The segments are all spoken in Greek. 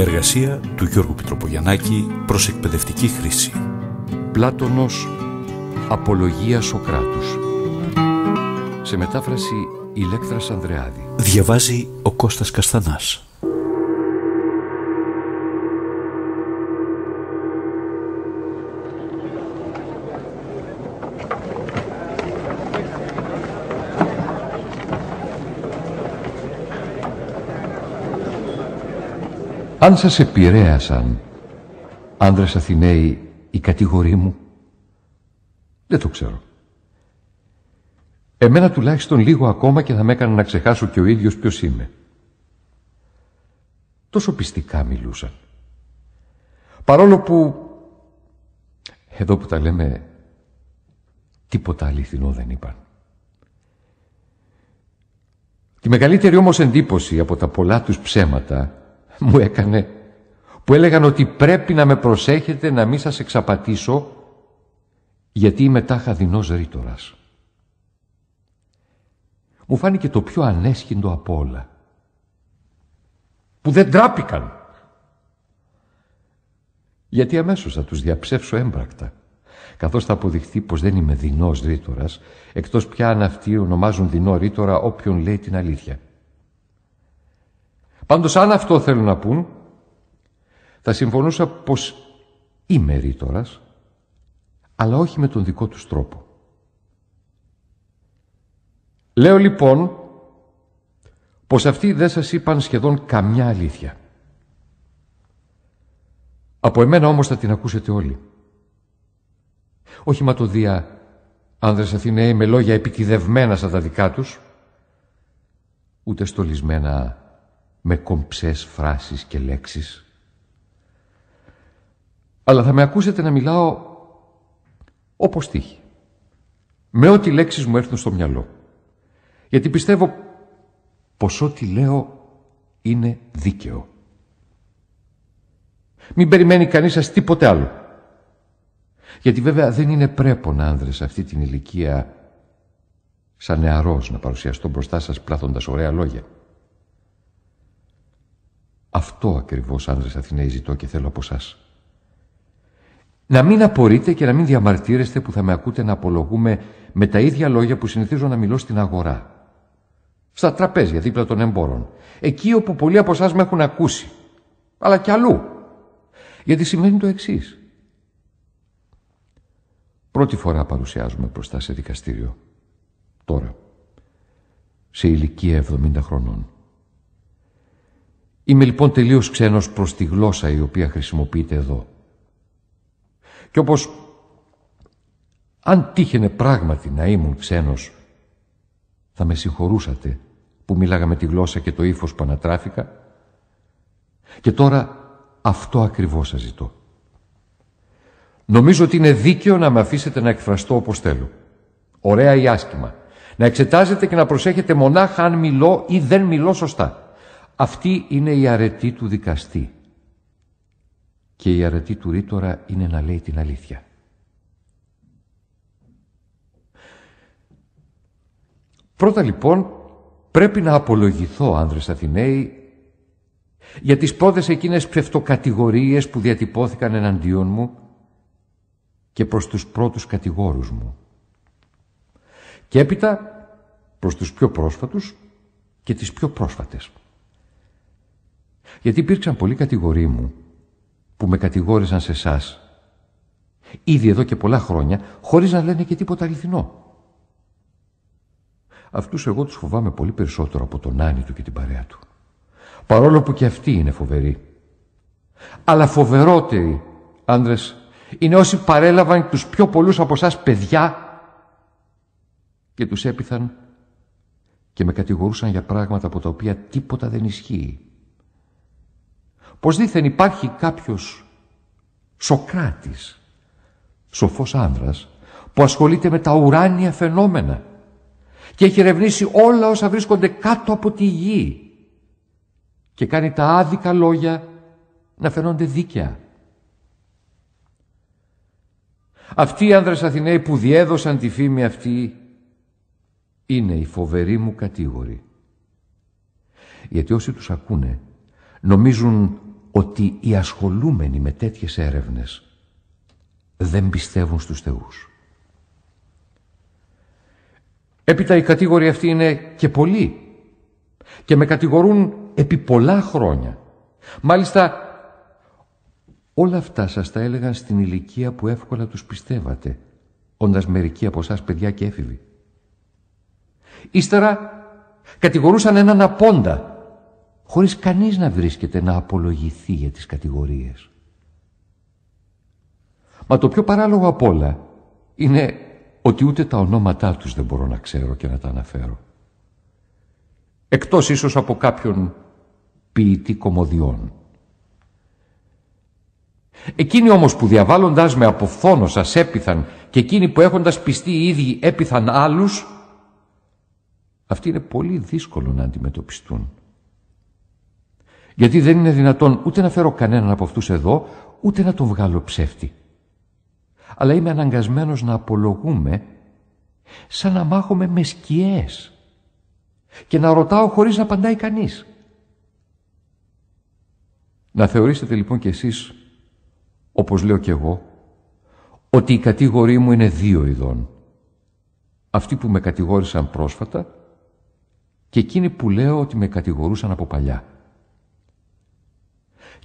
εργασία του Γιώργου Πιτροπογιαννάκη προς εκπαιδευτική χρήση. Πλάτωνος Απολογία Σοκράτους Σε μετάφραση Ηλέκτρας Ανδρεάδη Διαβάζει ο Κώστας Καστανάς Αν σας επηρέασαν, άνδρες Αθηναίοι, οι κατηγοροί μου, δεν το ξέρω. Εμένα τουλάχιστον λίγο ακόμα και θα με έκανα να ξεχάσω και ο ίδιος ποιος είμαι. Τόσο πιστικά μιλούσαν. Παρόλο που, εδώ που τα λέμε, τίποτα αληθινό δεν είπαν. Τη μεγαλύτερη όμως εντύπωση από τα πολλά τους ψέματα μου έκανε, που έλεγαν ότι πρέπει να με προσέχετε να μην σας εξαπατήσω, γιατί είμαι τάχα δεινός ρήτορας. Μου φάνηκε το πιο ανέσχυντο από όλα, που δεν τράπηκαν, γιατί αμέσως θα τους διαψεύσω έμπρακτα καθώς θα αποδειχθεί πως δεν είμαι δεινός ρήτορας, εκτός πια αν αυτοί ονομάζουν δεινό ρήτορα όποιον λέει την αλήθεια. Πάντως αν αυτό θέλουν να πούν, θα συμφωνούσα πως είμαι ρήτορας, αλλά όχι με τον δικό τους τρόπο. Λέω λοιπόν πως αυτοί δεν σας είπαν σχεδόν καμιά αλήθεια. Από εμένα όμως θα την ακούσετε όλοι. Όχι μα το δια άνδρες Αθηναίοι με λόγια επιτιδευμένα σαν τα δικά τους, ούτε στολισμένα με κομψές φράσεις και λέξεις. Αλλά θα με ακούσετε να μιλάω όπως τύχει. Με ό,τι λέξεις μου έρθουν στο μυαλό. Γιατί πιστεύω πως ό,τι λέω είναι δίκαιο. Μην περιμένει κανείς σας τίποτε άλλο. Γιατί βέβαια δεν είναι πρέπον, άνδρες αυτή την ηλικία σαν νεαρός να παρουσιαστώ μπροστά σας πλάθοντας ωραία λόγια. Αυτό ακριβώς άνδρες Αθηναίοι ζητώ και θέλω από σας. Να μην απορείτε και να μην διαμαρτύρεστε που θα με ακούτε να απολογούμε με τα ίδια λόγια που συνηθίζω να μιλώ στην αγορά. Στα τραπέζια δίπλα των εμπόρων. Εκεί όπου πολλοί από εσάς με έχουν ακούσει. Αλλά κι αλλού. Γιατί σημαίνει το εξής. Πρώτη φορά παρουσιάζουμε μπροστά σε δικαστήριο. Τώρα. Σε ηλικία 70 χρονών. Είμαι λοιπόν τελείως ξένος προς τη γλώσσα η οποία χρησιμοποιείται εδώ. Και όπως αν τύχαινε πράγματι να ήμουν ξένος, θα με συγχωρούσατε που μίλαγα με τη γλώσσα και το ύφος που ανατράφηκα. Και τώρα αυτό ακριβώς σας ζητώ. Νομίζω ότι είναι δίκαιο να με αφήσετε να εκφραστώ όπως θέλω. Ωραία ή άσχημα. Να εξετάζετε και να προσέχετε μονάχα αν μιλώ ή δεν μιλώ σωστά. Αυτή είναι η αρετή του δικαστή. Και η αρετή του ρήτορα είναι να λέει την αλήθεια. Πρώτα λοιπόν πρέπει να απολογηθώ άνδρες Αθηναίοι για τις πρώτες εκείνες ψευτοκατηγορίες που διατυπώθηκαν εναντίον μου και προς τους πρώτους κατηγόρους μου. Και έπειτα προς τους πιο πρόσφατους και τις πιο πρόσφατες γιατί υπήρξαν πολλοί κατηγοροί μου που με κατηγόρησαν σε εσάς. Ήδη εδώ και πολλά χρόνια, χωρίς να λένε και τίποτα αληθινό. Αυτούς εγώ τους φοβάμαι πολύ περισσότερο από τον Άννη του και την παρέα του. Παρόλο που και αυτοί είναι φοβεροί. Αλλά φοβερότεροι, άντρες, είναι όσοι παρέλαβαν τους πιο πολλούς από εσάς παιδιά και τους έπιθαν και με κατηγορούσαν για πράγματα από τα οποία τίποτα δεν ισχύει πως δήθεν υπάρχει κάποιος Σοκράτης, σοφός άνδρας, που ασχολείται με τα ουράνια φαινόμενα και έχει ερευνήσει όλα όσα βρίσκονται κάτω από τη γη και κάνει τα άδικα λόγια να φαινόνται δίκαια. Αυτοί οι άνδρες Αθηναίοι που διέδωσαν τη φήμη αυτή είναι οι φοβεροί μου κατήγοροι. Γιατί όσοι τους ακούνε νομίζουν ότι οι ασχολούμενοι με τέτοιες έρευνες δεν πιστεύουν στους θεούς. Έπειτα οι κατηγοροί αυτοί είναι και πολλοί και με κατηγορούν επί πολλά χρόνια. Μάλιστα όλα αυτά σας τα έλεγαν στην ηλικία που εύκολα τους πιστεύατε όντας μερικοί από εσάς παιδιά και έφηβοι. Ύστερα κατηγορούσαν έναν απόντα χωρίς κανείς να βρίσκεται να απολογηθεί για τις κατηγορίες. Μα το πιο παράλογο απ' όλα είναι ότι ούτε τα ονόματά τους δεν μπορώ να ξέρω και να τα αναφέρω. Εκτός ίσως από κάποιον ποιητή κομμωδιών. Εκείνοι όμως που διαβάλλοντας με από φόνο σας έπιθαν και εκείνοι που έχοντας πιστεί οι ίδιοι έπιθαν άλλους, αυτοί είναι πολύ δύσκολο να αντιμετωπιστούν γιατί δεν είναι δυνατόν ούτε να φέρω κανέναν από αυτούς εδώ, ούτε να τον βγάλω ψεύτη. Αλλά είμαι αναγκασμένος να απολογούμε σαν να μάχομαι με σκιές και να ρωτάω χωρίς να απαντάει κανείς. Να θεωρήσετε λοιπόν κι εσείς, όπως λέω κι εγώ, ότι η κατηγορή μου είναι δύο ειδών. Αυτοί που με κατηγόρησαν πρόσφατα και εκείνοι που λέω ότι με κατηγορούσαν από παλιά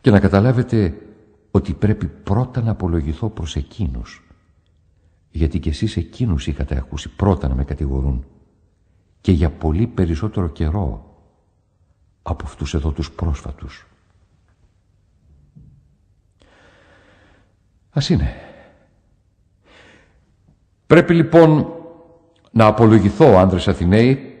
και να καταλάβετε ότι πρέπει πρώτα να απολογηθώ προς εκείνους γιατί κι εσείς εκείνους είχατε ακούσει πρώτα να με κατηγορούν και για πολύ περισσότερο καιρό από αυτούς εδώ τους πρόσφατους. Ας είναι. Πρέπει λοιπόν να απολογηθώ, άντρες Αθηναίοι,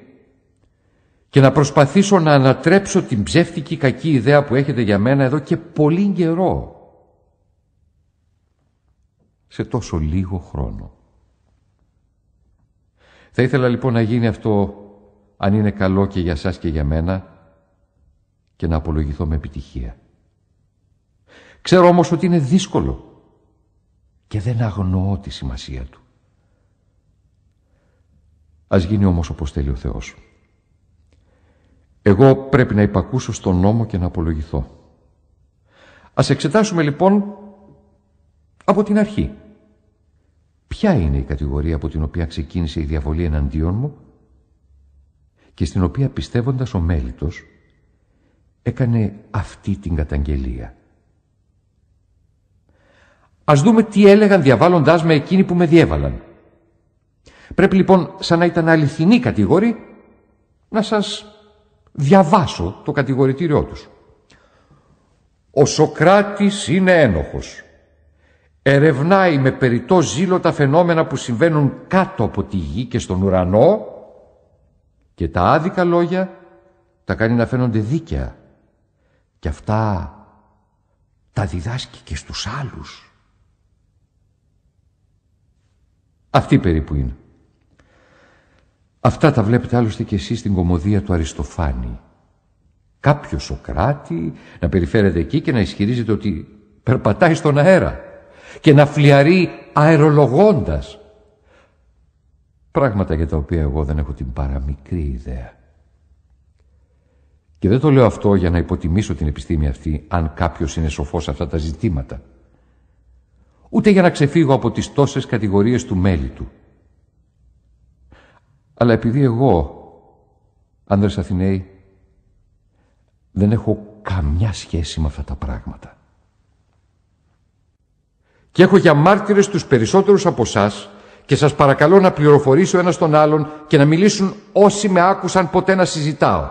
και να προσπαθήσω να ανατρέψω την ψεύτικη κακή ιδέα που έχετε για μένα εδώ και πολύ καιρό. Σε τόσο λίγο χρόνο. Θα ήθελα λοιπόν να γίνει αυτό αν είναι καλό και για σας και για μένα και να απολογηθώ με επιτυχία. Ξέρω όμως ότι είναι δύσκολο και δεν αγνοώ τη σημασία του. Ας γίνει όμως όπως θέλει ο Θεός. Εγώ πρέπει να υπακούσω στον νόμο και να απολογηθώ. Ας εξετάσουμε λοιπόν από την αρχή. Ποια είναι η κατηγορία από την οποία ξεκίνησε η διαβολή εναντίον μου και στην οποία πιστεύοντας ο μέλητος έκανε αυτή την καταγγελία. Ας δούμε τι έλεγαν διαβάλλοντάς με εκείνοι που με διέβαλαν. Πρέπει λοιπόν σαν να ήταν αληθινή κατηγορή να σας διαβάσω το κατηγορητήριό τους. Ο Σοκράτης είναι ένοχος. Ερευνάει με περιττό ζήλο τα φαινόμενα που συμβαίνουν κάτω από τη γη και στον ουρανό και τα άδικα λόγια τα κάνει να φαίνονται δίκαια. Και αυτά τα διδάσκει και στους άλλους. Αυτή περίπου είναι. Αυτά τα βλέπετε άλλωστε και εσείς στην κομμωδία του Αριστοφάνη. Κάποιος Κράτη να περιφέρεται εκεί και να ισχυρίζεται ότι περπατάει στον αέρα και να φλιαρεί αερολογώντας. Πράγματα για τα οποία εγώ δεν έχω την παραμικρή ιδέα. Και δεν το λέω αυτό για να υποτιμήσω την επιστήμη αυτή αν κάποιος είναι σοφός σε αυτά τα ζητήματα. Ούτε για να ξεφύγω από τις τόσες κατηγορίες του μέλη του. Αλλά επειδή εγώ, άνδρες Αθηναίοι, δεν έχω καμιά σχέση με αυτά τα πράγματα. Και έχω για μάρτυρες τους περισσότερους από εσά και σας παρακαλώ να πληροφορήσω ένας τον άλλον και να μιλήσουν όσοι με άκουσαν ποτέ να συζητάω.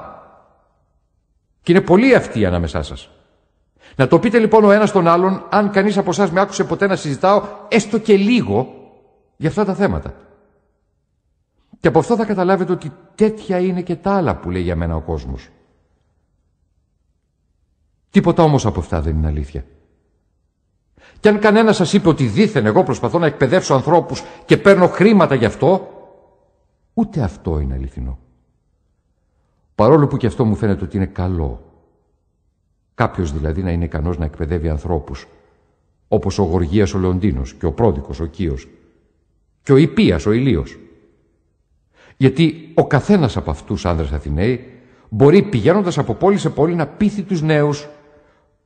Και είναι πολύ αυτοί ανάμεσά σας. Να το πείτε λοιπόν ο ένας τον άλλον αν κανείς από εσά με άκουσε ποτέ να συζητάω έστω και λίγο για αυτά τα θέματα. Και από αυτό θα καταλάβετε ότι τέτοια είναι και τα άλλα που λέει για μένα ο κόσμος. Τίποτα όμως από αυτά δεν είναι αλήθεια. Και αν κανένας σας είπε ότι δήθεν εγώ προσπαθώ να εκπαιδεύσω ανθρώπους και παίρνω χρήματα γι' αυτό, ούτε αυτό είναι αληθινό. Παρόλο που και αυτό μου φαίνεται ότι είναι καλό. Κάποιος δηλαδή να είναι ικανός να εκπαιδεύει ανθρώπους, όπως ο Γοργίας ο Λεοντίνος και ο Πρόδικος ο Κίος και ο Ιππίας ο Ηλίος. Γιατί ο καθένας από αυτούς άνδρες Αθηναίοι μπορεί πηγαίνοντας από πόλη σε πόλη να πείθει τους νέους,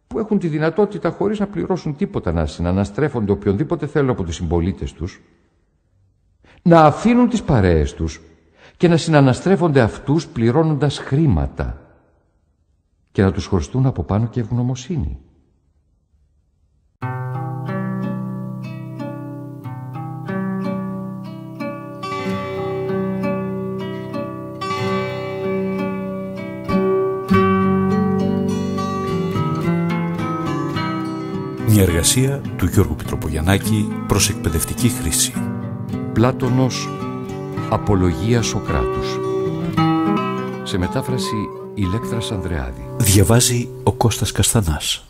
που έχουν τη δυνατότητα χωρίς να πληρώσουν τίποτα να συναναστρέφονται οποιονδήποτε θέλουν από τους συμπολίτες τους να αφήνουν τις παρέες τους και να συναναστρέφονται αυτούς, πληρώνοντας χρήματα και να τους χρωστούν από πάνω και ευγνωμοσύνη. Συνεργασία του Γιώργου Πιτροπογιαννάκη προς εκπαιδευτική χρήση. Πλάτωνος Απολογία Σοκράτους Σε μετάφραση Ηλέκτρας Ανδρεάδη Διαβάζει ο Κώστας Καστανάς